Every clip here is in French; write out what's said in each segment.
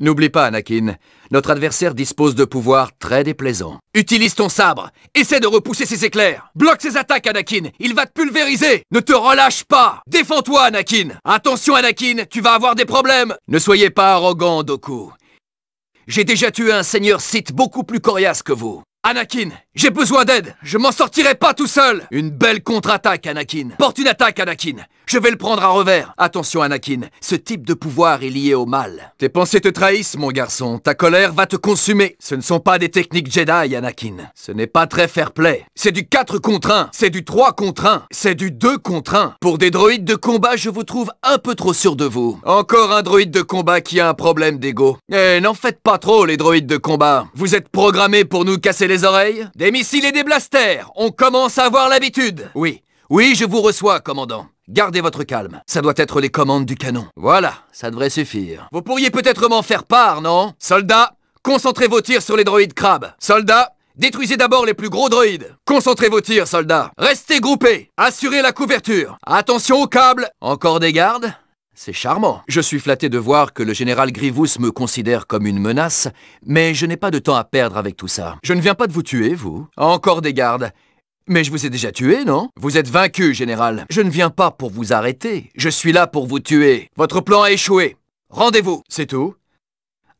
N'oublie pas, Anakin, notre adversaire dispose de pouvoirs très déplaisants. Utilise ton sabre Essaie de repousser ses éclairs Bloque ses attaques, Anakin Il va te pulvériser Ne te relâche pas Défends-toi, Anakin Attention, Anakin, tu vas avoir des problèmes Ne soyez pas arrogant, Doku. J'ai déjà tué un seigneur Sith beaucoup plus coriace que vous. Anakin, j'ai besoin d'aide Je m'en sortirai pas tout seul Une belle contre-attaque, Anakin Porte une attaque, Anakin Je vais le prendre à revers Attention, Anakin, ce type de pouvoir est lié au mal. Tes pensées te trahissent, mon garçon. Ta colère va te consumer. Ce ne sont pas des techniques Jedi, Anakin. Ce n'est pas très fair-play. C'est du 4 contre 1, c'est du 3 contre 1, c'est du 2 contre 1. Pour des droïdes de combat, je vous trouve un peu trop sûr de vous. Encore un droïde de combat qui a un problème d'ego. Eh, n'en faites pas trop, les droïdes de combat. Vous êtes programmés pour nous casser les oreilles des missiles et des blasters On commence à avoir l'habitude Oui, oui, je vous reçois, commandant. Gardez votre calme. Ça doit être les commandes du canon. Voilà, ça devrait suffire. Vous pourriez peut-être m'en faire part, non Soldats, concentrez vos tirs sur les droïdes crabes. Soldats, détruisez d'abord les plus gros droïdes. Concentrez vos tirs, soldats. Restez groupés. Assurez la couverture. Attention aux câbles. Encore des gardes c'est charmant. Je suis flatté de voir que le général Grivous me considère comme une menace, mais je n'ai pas de temps à perdre avec tout ça. Je ne viens pas de vous tuer, vous. Encore des gardes. Mais je vous ai déjà tué, non Vous êtes vaincu, général. Je ne viens pas pour vous arrêter. Je suis là pour vous tuer. Votre plan a échoué. Rendez-vous. C'est tout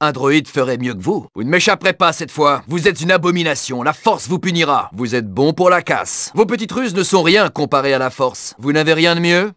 un droïde ferait mieux que vous. Vous ne m'échapperez pas cette fois. Vous êtes une abomination. La force vous punira. Vous êtes bon pour la casse. Vos petites ruses ne sont rien comparées à la force. Vous n'avez rien de mieux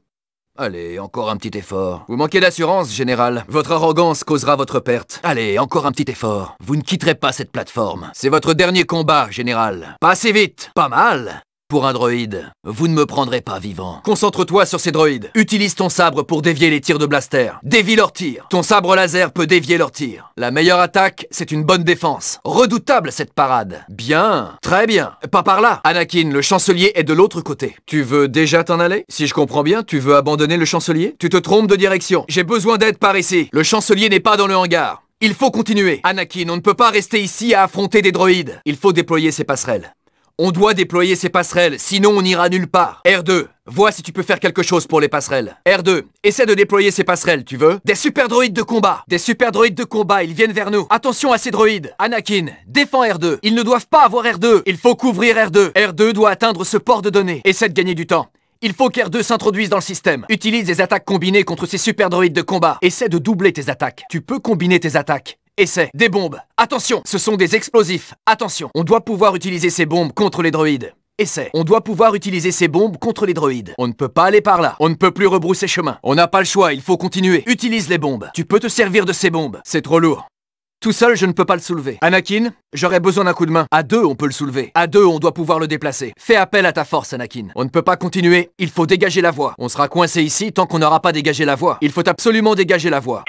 Allez, encore un petit effort. Vous manquez d'assurance, général. Votre arrogance causera votre perte. Allez, encore un petit effort. Vous ne quitterez pas cette plateforme. C'est votre dernier combat, général. Pas assez vite. Pas mal. Pour un droïde, vous ne me prendrez pas vivant. Concentre-toi sur ces droïdes. Utilise ton sabre pour dévier les tirs de blaster. Dévie leurs tirs. Ton sabre laser peut dévier leurs tirs. La meilleure attaque, c'est une bonne défense. Redoutable cette parade. Bien. Très bien. Pas par là. Anakin, le chancelier est de l'autre côté. Tu veux déjà t'en aller Si je comprends bien, tu veux abandonner le chancelier Tu te trompes de direction. J'ai besoin d'aide par ici. Le chancelier n'est pas dans le hangar. Il faut continuer. Anakin, on ne peut pas rester ici à affronter des droïdes. Il faut déployer ses passerelles. On doit déployer ces passerelles, sinon on n'ira nulle part. R2, vois si tu peux faire quelque chose pour les passerelles. R2, essaie de déployer ces passerelles, tu veux Des super droïdes de combat Des super droïdes de combat, ils viennent vers nous. Attention à ces droïdes Anakin, défends R2. Ils ne doivent pas avoir R2. Il faut couvrir R2. R2 doit atteindre ce port de données. Essaie de gagner du temps. Il faut qu'R2 s'introduise dans le système. Utilise des attaques combinées contre ces super droïdes de combat. Essaie de doubler tes attaques. Tu peux combiner tes attaques. Essai. Des bombes. Attention, ce sont des explosifs. Attention, on doit pouvoir utiliser ces bombes contre les droïdes. Essai. On doit pouvoir utiliser ces bombes contre les droïdes. On ne peut pas aller par là. On ne peut plus rebrousser chemin. On n'a pas le choix, il faut continuer. Utilise les bombes. Tu peux te servir de ces bombes. C'est trop lourd. Tout seul, je ne peux pas le soulever. Anakin, j'aurais besoin d'un coup de main. À deux, on peut le soulever. À deux, on doit pouvoir le déplacer. Fais appel à ta force, Anakin. On ne peut pas continuer. Il faut dégager la voie. On sera coincé ici tant qu'on n'aura pas dégagé la voie. Il faut absolument dégager la voie.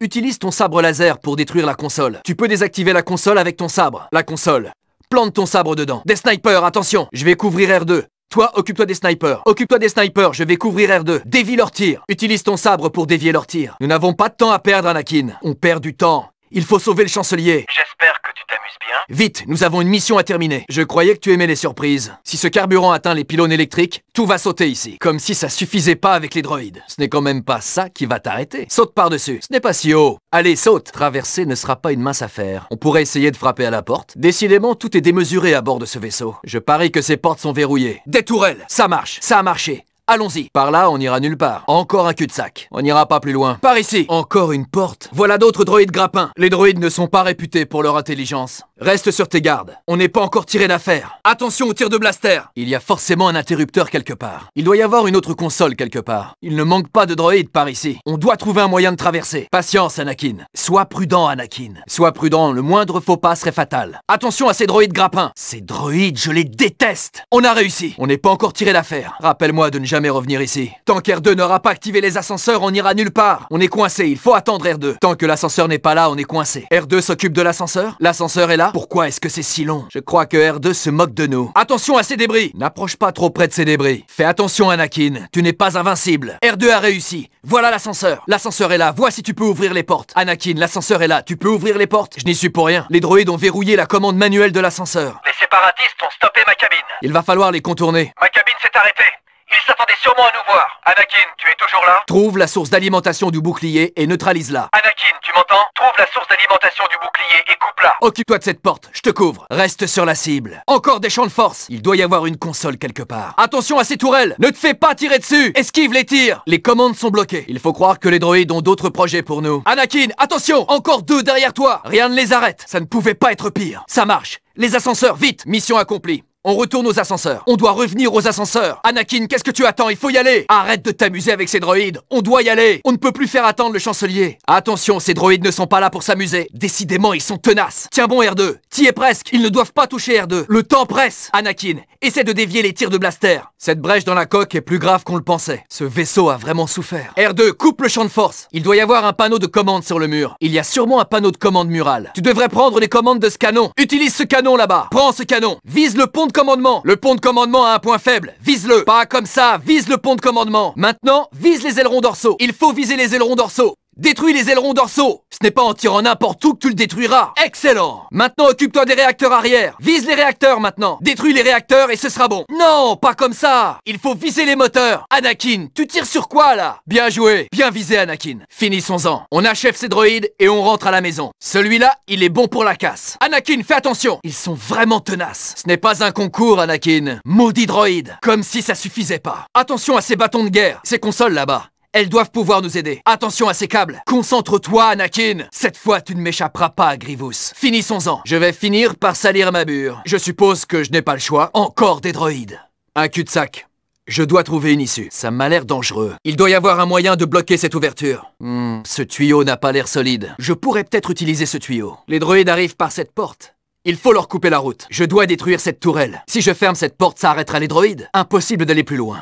Utilise ton sabre laser pour détruire la console. Tu peux désactiver la console avec ton sabre. La console. Plante ton sabre dedans. Des snipers, attention Je vais couvrir R2. Toi, occupe-toi des snipers. Occupe-toi des snipers, je vais couvrir R2. Dévie leur tir. Utilise ton sabre pour dévier leur tir. Nous n'avons pas de temps à perdre, Anakin. On perd du temps. Il faut sauver le chancelier J'espère que tu t'amuses bien. Vite, nous avons une mission à terminer. Je croyais que tu aimais les surprises. Si ce carburant atteint les pylônes électriques, tout va sauter ici. Comme si ça suffisait pas avec les droïdes. Ce n'est quand même pas ça qui va t'arrêter. Saute par-dessus. Ce n'est pas si haut. Allez, saute Traverser ne sera pas une mince affaire. On pourrait essayer de frapper à la porte. Décidément, tout est démesuré à bord de ce vaisseau. Je parie que ces portes sont verrouillées. Des tourelles Ça marche Ça a marché Allons-y. Par là, on ira nulle part. Encore un cul-de-sac. On n'ira pas plus loin. Par ici. Encore une porte. Voilà d'autres droïdes grappins. Les droïdes ne sont pas réputés pour leur intelligence. Reste sur tes gardes. On n'est pas encore tiré d'affaire. Attention au tir de blaster. Il y a forcément un interrupteur quelque part. Il doit y avoir une autre console quelque part. Il ne manque pas de droïdes par ici. On doit trouver un moyen de traverser. Patience, Anakin. Sois prudent, Anakin. Sois prudent, le moindre faux pas serait fatal. Attention à ces droïdes grappins. Ces droïdes, je les déteste. On a réussi. On n'est pas encore tiré d'affaire. Rappelle-moi de ne jamais revenir ici. Tant qu'R2 n'aura pas activé les ascenseurs, on ira nulle part. On est coincé, il faut attendre R2. Tant que l'ascenseur n'est pas là, on est coincé. R2 s'occupe de l'ascenseur L'ascenseur est là Pourquoi est-ce que c'est si long Je crois que R2 se moque de nous. Attention à ces débris N'approche pas trop près de ces débris. Fais attention Anakin, tu n'es pas invincible. R2 a réussi. Voilà l'ascenseur. L'ascenseur est là, vois si tu peux ouvrir les portes. Anakin, l'ascenseur est là, tu peux ouvrir les portes Je n'y suis pour rien. Les droïdes ont verrouillé la commande manuelle de l'ascenseur. Les séparatistes ont stoppé ma cabine. Il va falloir les contourner. Ma cabine s'est arrêtée. Ils s'attendaient sûrement à nous voir. Anakin, tu es toujours là Trouve la source d'alimentation du bouclier et neutralise-la. Anakin, tu m'entends Trouve la source d'alimentation du bouclier et coupe-la. Occupe-toi de cette porte, je te couvre. Reste sur la cible. Encore des champs de force. Il doit y avoir une console quelque part. Attention à ces tourelles. Ne te fais pas tirer dessus. Esquive les tirs. Les commandes sont bloquées. Il faut croire que les droïdes ont d'autres projets pour nous. Anakin, attention Encore deux derrière toi. Rien ne les arrête. Ça ne pouvait pas être pire. Ça marche. Les ascenseurs, vite Mission accomplie on retourne aux ascenseurs. On doit revenir aux ascenseurs. Anakin, qu'est-ce que tu attends Il faut y aller. Arrête de t'amuser avec ces droïdes. On doit y aller. On ne peut plus faire attendre le chancelier. Attention, ces droïdes ne sont pas là pour s'amuser. Décidément, ils sont tenaces. Tiens bon, R2. T'y es presque. Ils ne doivent pas toucher R2. Le temps presse. Anakin, essaie de dévier les tirs de blaster. Cette brèche dans la coque est plus grave qu'on le pensait. Ce vaisseau a vraiment souffert. R2, coupe le champ de force. Il doit y avoir un panneau de commande sur le mur. Il y a sûrement un panneau de commande mural. Tu devrais prendre les commandes de ce canon. Utilise ce canon là-bas. Prends ce canon. Vise le pont commandement. Le pont de commandement a un point faible. Vise-le. Pas comme ça, vise le pont de commandement. Maintenant, vise les ailerons dorsaux. Il faut viser les ailerons dorsaux. Détruis les ailerons dorsaux Ce n'est pas en tirant n'importe où que tu le détruiras Excellent Maintenant occupe-toi des réacteurs arrière Vise les réacteurs maintenant Détruis les réacteurs et ce sera bon Non, pas comme ça Il faut viser les moteurs Anakin, tu tires sur quoi là Bien joué Bien visé Anakin Finissons-en On achève ces droïdes et on rentre à la maison Celui-là, il est bon pour la casse Anakin, fais attention Ils sont vraiment tenaces Ce n'est pas un concours Anakin Maudit droïde Comme si ça suffisait pas Attention à ces bâtons de guerre Ces consoles là-bas elles doivent pouvoir nous aider. Attention à ces câbles. Concentre-toi, Anakin. Cette fois, tu ne m'échapperas pas, Grievous. Finissons-en. Je vais finir par salir ma bure. Je suppose que je n'ai pas le choix. Encore des droïdes. Un cul-de-sac. Je dois trouver une issue. Ça m'a l'air dangereux. Il doit y avoir un moyen de bloquer cette ouverture. Hmm, ce tuyau n'a pas l'air solide. Je pourrais peut-être utiliser ce tuyau. Les droïdes arrivent par cette porte. Il faut leur couper la route. Je dois détruire cette tourelle. Si je ferme cette porte, ça arrêtera les droïdes. Impossible d'aller plus loin.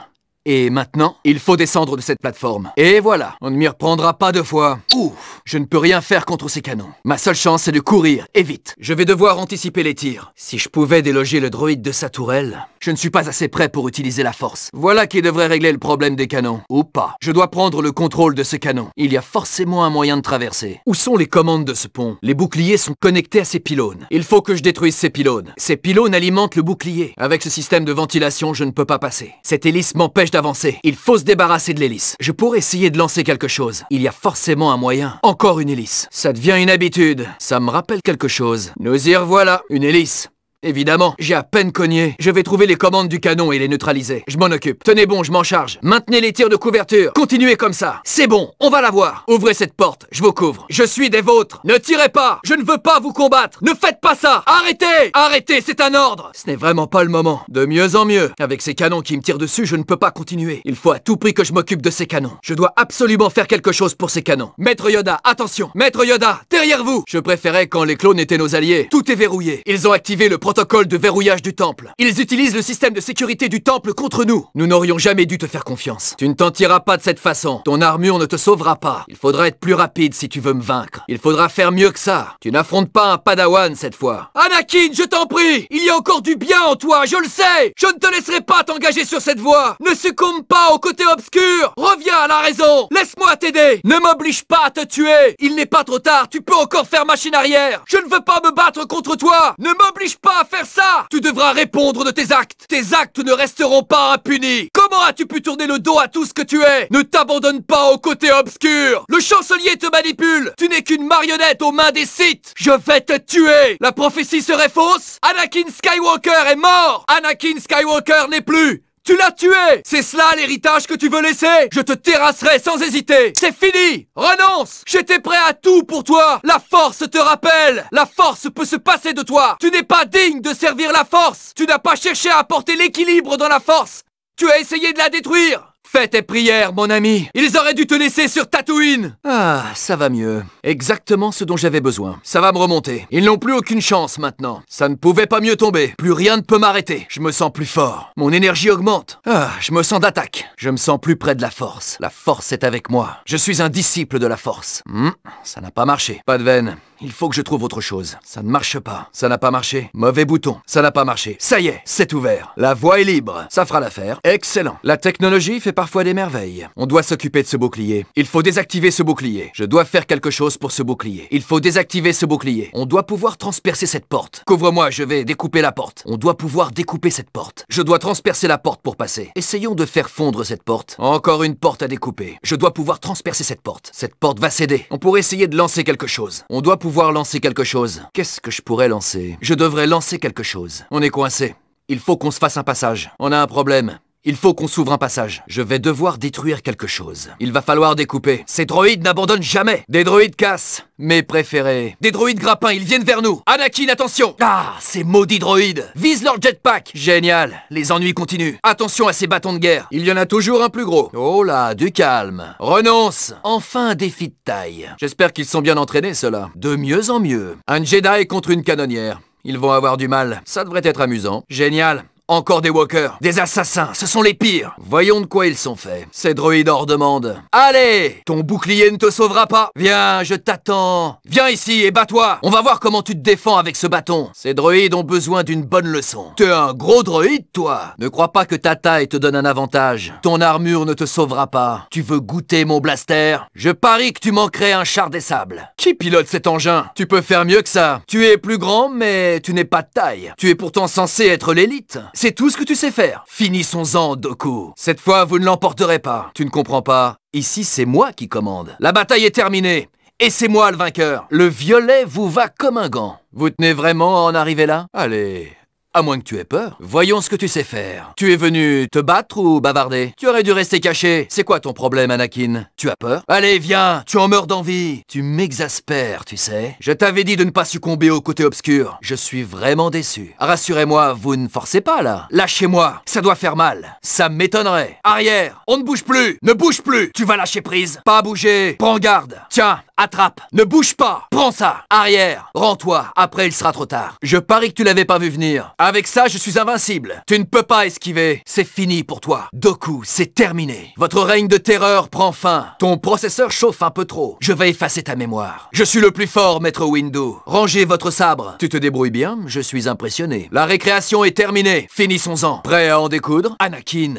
Et maintenant, il faut descendre de cette plateforme. Et voilà, on ne m'y reprendra pas deux fois. Ouf, je ne peux rien faire contre ces canons. Ma seule chance, c'est de courir, et vite. Je vais devoir anticiper les tirs. Si je pouvais déloger le droïde de sa tourelle, je ne suis pas assez prêt pour utiliser la force. Voilà qui devrait régler le problème des canons. Ou pas. Je dois prendre le contrôle de ces canons. Il y a forcément un moyen de traverser. Où sont les commandes de ce pont Les boucliers sont connectés à ces pylônes. Il faut que je détruise ces pylônes. Ces pylônes alimentent le bouclier. Avec ce système de ventilation, je ne peux pas passer. Cette hélice m'empêche avancer. Il faut se débarrasser de l'hélice. Je pourrais essayer de lancer quelque chose. Il y a forcément un moyen. Encore une hélice. Ça devient une habitude. Ça me rappelle quelque chose. Nous y revoilà. Une hélice. Évidemment, j'ai à peine cogné. Je vais trouver les commandes du canon et les neutraliser. Je m'en occupe. Tenez bon, je m'en charge. Maintenez les tirs de couverture. Continuez comme ça. C'est bon, on va la voir. Ouvrez cette porte, je vous couvre. Je suis des vôtres. Ne tirez pas. Je ne veux pas vous combattre. Ne faites pas ça. Arrêtez. Arrêtez, c'est un ordre. Ce n'est vraiment pas le moment. De mieux en mieux. Avec ces canons qui me tirent dessus, je ne peux pas continuer. Il faut à tout prix que je m'occupe de ces canons. Je dois absolument faire quelque chose pour ces canons. Maître Yoda, attention. Maître Yoda, derrière vous. Je préférais quand les clones étaient nos alliés. Tout est verrouillé. Ils ont activé le protocole de verrouillage du temple. Ils utilisent le système de sécurité du temple contre nous. Nous n'aurions jamais dû te faire confiance. Tu ne t'en tireras pas de cette façon. Ton armure ne te sauvera pas. Il faudra être plus rapide si tu veux me vaincre. Il faudra faire mieux que ça. Tu n'affrontes pas un padawan cette fois. Anakin, je t'en prie Il y a encore du bien en toi, je le sais Je ne te laisserai pas t'engager sur cette voie Ne succombe pas au côté obscur Reviens à la raison Laisse-moi t'aider Ne m'oblige pas à te tuer Il n'est pas trop tard, tu peux encore faire machine arrière Je ne veux pas me battre contre toi Ne m'oblige pas faire ça Tu devras répondre de tes actes. Tes actes ne resteront pas impunis. Comment as-tu pu tourner le dos à tout ce que tu es Ne t'abandonne pas au côté obscur. Le chancelier te manipule. Tu n'es qu'une marionnette aux mains des sites. Je vais te tuer. La prophétie serait fausse Anakin Skywalker est mort. Anakin Skywalker n'est plus. Tu l'as tué C'est cela l'héritage que tu veux laisser Je te terrasserai sans hésiter C'est fini Renonce J'étais prêt à tout pour toi La force te rappelle La force peut se passer de toi Tu n'es pas digne de servir la force Tu n'as pas cherché à apporter l'équilibre dans la force Tu as essayé de la détruire Fais tes prières, mon ami Ils auraient dû te laisser sur Tatooine Ah, ça va mieux. Exactement ce dont j'avais besoin. Ça va me remonter. Ils n'ont plus aucune chance maintenant. Ça ne pouvait pas mieux tomber. Plus rien ne peut m'arrêter. Je me sens plus fort. Mon énergie augmente. Ah, je me sens d'attaque. Je me sens plus près de la force. La force est avec moi. Je suis un disciple de la force. Hmm, ça n'a pas marché. Pas de veine. Il faut que je trouve autre chose. Ça ne marche pas. Ça n'a pas marché. Mauvais bouton. Ça n'a pas marché. Ça y est, c'est ouvert. La voie est libre. Ça fera l'affaire. Excellent. La technologie fait parfois des merveilles. On doit s'occuper de ce bouclier. Il faut désactiver ce bouclier. Je dois faire quelque chose pour ce bouclier. Il faut désactiver ce bouclier. On doit pouvoir transpercer cette porte. Couvre-moi, je vais découper la porte. On doit pouvoir découper cette porte. Je dois transpercer la porte pour passer. Essayons de faire fondre cette porte. Encore une porte à découper. Je dois pouvoir transpercer cette porte. Cette porte va céder. On pourrait essayer de lancer quelque chose. On doit pouvoir lancer quelque chose. Qu'est-ce que je pourrais lancer Je devrais lancer quelque chose. On est coincé. Il faut qu'on se fasse un passage. On a un problème. Il faut qu'on s'ouvre un passage. Je vais devoir détruire quelque chose. Il va falloir découper. Ces droïdes n'abandonnent jamais. Des droïdes cassent. Mes préférés. Des droïdes grappins, ils viennent vers nous. Anakin, attention Ah, ces maudits droïdes Vise leur jetpack Génial, les ennuis continuent. Attention à ces bâtons de guerre. Il y en a toujours un plus gros. Oh là, du calme. Renonce Enfin un défi de taille. J'espère qu'ils sont bien entraînés, ceux-là. De mieux en mieux. Un Jedi contre une canonnière. Ils vont avoir du mal. Ça devrait être amusant. Génial. Encore des walkers, des assassins, ce sont les pires. Voyons de quoi ils sont faits. Ces droïdes hors demande. Allez Ton bouclier ne te sauvera pas. Viens, je t'attends. Viens ici et bats-toi. On va voir comment tu te défends avec ce bâton. Ces droïdes ont besoin d'une bonne leçon. T'es un gros droïde, toi. Ne crois pas que ta taille te donne un avantage. Ton armure ne te sauvera pas. Tu veux goûter mon blaster Je parie que tu manquerais un char des sables. Qui pilote cet engin Tu peux faire mieux que ça. Tu es plus grand, mais tu n'es pas de taille. Tu es pourtant censé être l'élite. C'est tout ce que tu sais faire. Finissons-en, Doku. Cette fois, vous ne l'emporterez pas. Tu ne comprends pas Ici, c'est moi qui commande. La bataille est terminée. Et c'est moi le vainqueur. Le violet vous va comme un gant. Vous tenez vraiment à en arriver là Allez, à moins que tu aies peur. Voyons ce que tu sais faire. Tu es venu te battre ou bavarder Tu aurais dû rester caché. C'est quoi ton problème, Anakin Tu as peur Allez, viens, tu en meurs d'envie. Tu m'exaspères, tu sais. Je t'avais dit de ne pas succomber au côté obscur. Je suis vraiment déçu. Rassurez-moi, vous ne forcez pas, là. Lâchez-moi, ça doit faire mal. Ça m'étonnerait. Arrière, on ne bouge plus. Ne bouge plus. Tu vas lâcher prise. Pas bouger. Prends garde. Tiens, Attrape Ne bouge pas Prends ça Arrière Rends-toi Après, il sera trop tard. Je parie que tu l'avais pas vu venir. Avec ça, je suis invincible. Tu ne peux pas esquiver. C'est fini pour toi. Doku, c'est terminé. Votre règne de terreur prend fin. Ton processeur chauffe un peu trop. Je vais effacer ta mémoire. Je suis le plus fort, maître Windu. Rangez votre sabre. Tu te débrouilles bien Je suis impressionné. La récréation est terminée. Finissons-en. Prêt à en découdre Anakin,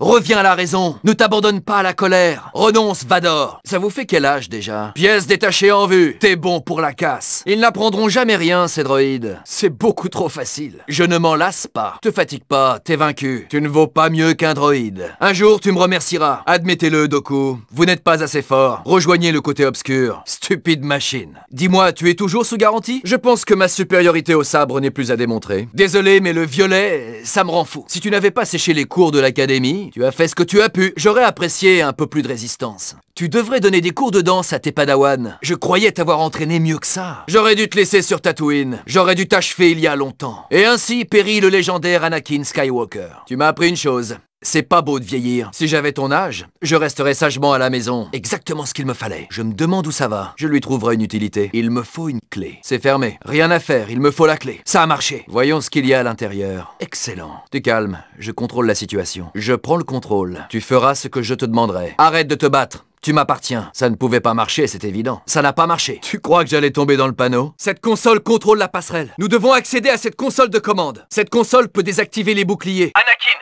Reviens à la raison, ne t'abandonne pas à la colère, renonce Vador. Ça vous fait quel âge déjà Pièce détachée en vue, t'es bon pour la casse. Ils n'apprendront jamais rien ces droïdes, c'est beaucoup trop facile. Je ne m'en lasse pas, te fatigue pas, t'es vaincu, tu ne vaux pas mieux qu'un droïde. Un jour tu me remercieras, admettez-le Doku, vous n'êtes pas assez fort, rejoignez le côté obscur, stupide machine. Dis-moi, tu es toujours sous garantie Je pense que ma supériorité au sabre n'est plus à démontrer. Désolé mais le violet, ça me rend fou. Si tu n'avais pas séché les cours de l'académie, tu as fait ce que tu as pu. J'aurais apprécié un peu plus de résistance. Tu devrais donner des cours de danse à tes padawans. Je croyais t'avoir entraîné mieux que ça. J'aurais dû te laisser sur Tatooine. J'aurais dû t'achever il y a longtemps. Et ainsi périt le légendaire Anakin Skywalker. Tu m'as appris une chose. C'est pas beau de vieillir. Si j'avais ton âge, je resterais sagement à la maison. Exactement ce qu'il me fallait. Je me demande où ça va. Je lui trouverai une utilité. Il me faut une clé. C'est fermé. Rien à faire, il me faut la clé. Ça a marché. Voyons ce qu'il y a à l'intérieur. Excellent. T'es calme, je contrôle la situation. Je prends le contrôle. Tu feras ce que je te demanderai. Arrête de te battre. Tu m'appartiens. Ça ne pouvait pas marcher, c'est évident. Ça n'a pas marché. Tu crois que j'allais tomber dans le panneau Cette console contrôle la passerelle. Nous devons accéder à cette console de commande. Cette console peut désactiver les boucliers. Anakin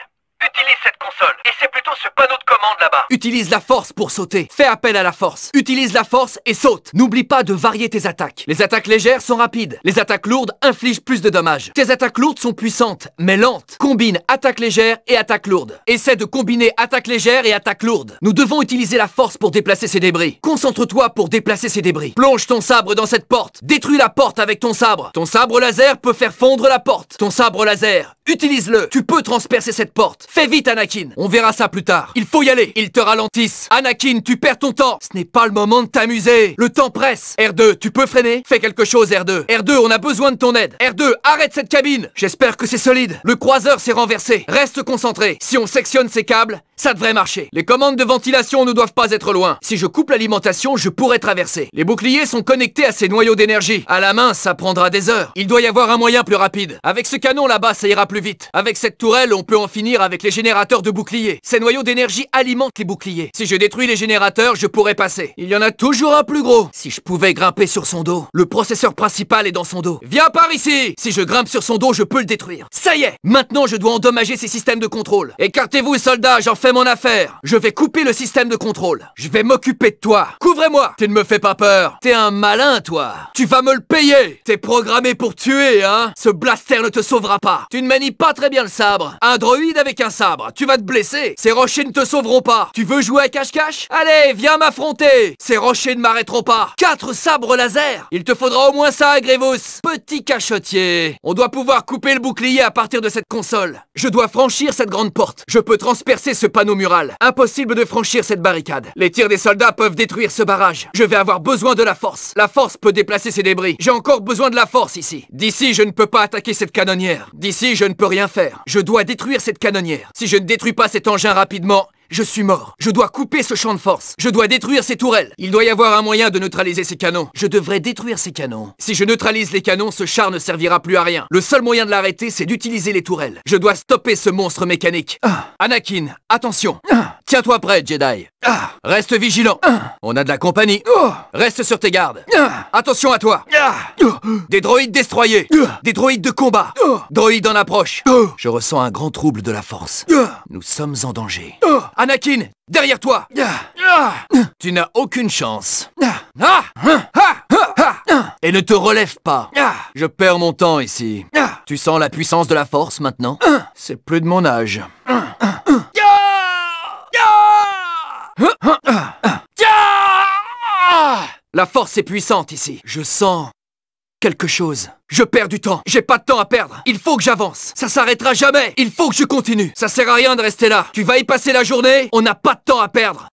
ce panneau de commande là-bas. Utilise la force pour sauter. Fais appel à la force. Utilise la force et saute. N'oublie pas de varier tes attaques. Les attaques légères sont rapides. Les attaques lourdes infligent plus de dommages. Tes attaques lourdes sont puissantes, mais lentes. Combine attaque légère et attaque lourde. Essaie de combiner attaque légère et attaque lourde. Nous devons utiliser la force pour déplacer ces débris. Concentre-toi pour déplacer ces débris. Plonge ton sabre dans cette porte. Détruis la porte avec ton sabre. Ton sabre laser peut faire fondre la porte. Ton sabre laser Utilise-le Tu peux transpercer cette porte Fais vite, Anakin On verra ça plus tard Il faut y aller Ils te ralentissent Anakin, tu perds ton temps Ce n'est pas le moment de t'amuser Le temps presse R2, tu peux freiner Fais quelque chose, R2 R2, on a besoin de ton aide R2, arrête cette cabine J'espère que c'est solide Le croiseur s'est renversé Reste concentré Si on sectionne ces câbles, ça devrait marcher Les commandes de ventilation ne doivent pas être loin Si je coupe l'alimentation, je pourrais traverser Les boucliers sont connectés à ces noyaux d'énergie À la main, ça prendra des heures Il doit y avoir un moyen plus rapide Avec ce canon là-bas, ça ira plus plus vite. Avec cette tourelle, on peut en finir avec les générateurs de boucliers. Ces noyaux d'énergie alimentent les boucliers. Si je détruis les générateurs, je pourrais passer. Il y en a toujours un plus gros. Si je pouvais grimper sur son dos, le processeur principal est dans son dos. Viens par ici Si je grimpe sur son dos, je peux le détruire. Ça y est Maintenant, je dois endommager ses systèmes de contrôle. Écartez-vous, soldats, j'en fais mon affaire. Je vais couper le système de contrôle. Je vais m'occuper de toi. Couvrez-moi Tu ne me fais pas peur. T'es un malin, toi. Tu vas me le payer T'es programmé pour tuer, hein Ce blaster ne te sauvera pas. ne pas très bien le sabre. Un droïde avec un sabre, tu vas te blesser. Ces rochers ne te sauveront pas. Tu veux jouer à cache-cache Allez, viens m'affronter. Ces rochers ne m'arrêteront pas. Quatre sabres laser. Il te faudra au moins ça, Grévous. Petit cachotier. On doit pouvoir couper le bouclier à partir de cette console. Je dois franchir cette grande porte. Je peux transpercer ce panneau mural. Impossible de franchir cette barricade. Les tirs des soldats peuvent détruire ce barrage. Je vais avoir besoin de la force. La force peut déplacer ces débris. J'ai encore besoin de la force ici. D'ici, je ne peux pas attaquer cette canonnière. D'ici, je ne ne peux rien faire. Je dois détruire cette canonnière. Si je ne détruis pas cet engin rapidement, je suis mort. Je dois couper ce champ de force. Je dois détruire ces tourelles. Il doit y avoir un moyen de neutraliser ces canons. Je devrais détruire ces canons. Si je neutralise les canons, ce char ne servira plus à rien. Le seul moyen de l'arrêter, c'est d'utiliser les tourelles. Je dois stopper ce monstre mécanique. Ah. Anakin, attention. Ah. Tiens-toi prêt, Jedi. Ah. Reste vigilant. On a de la compagnie. Oh. Reste sur tes gardes. Attention à toi. Oh. Des droïdes destroyés. Des droïdes de combat. Oh. Droïdes en approche. Je ressens un grand trouble de la force. Nous sommes en danger. Anakin, derrière toi Tu n'as aucune chance. Et ne te relève pas. Je perds mon temps ici. Tu sens la puissance de la force maintenant C'est plus de mon âge. La force est puissante ici. Je sens quelque chose. Je perds du temps. J'ai pas de temps à perdre. Il faut que j'avance. Ça s'arrêtera jamais. Il faut que je continue. Ça sert à rien de rester là. Tu vas y passer la journée. On n'a pas de temps à perdre.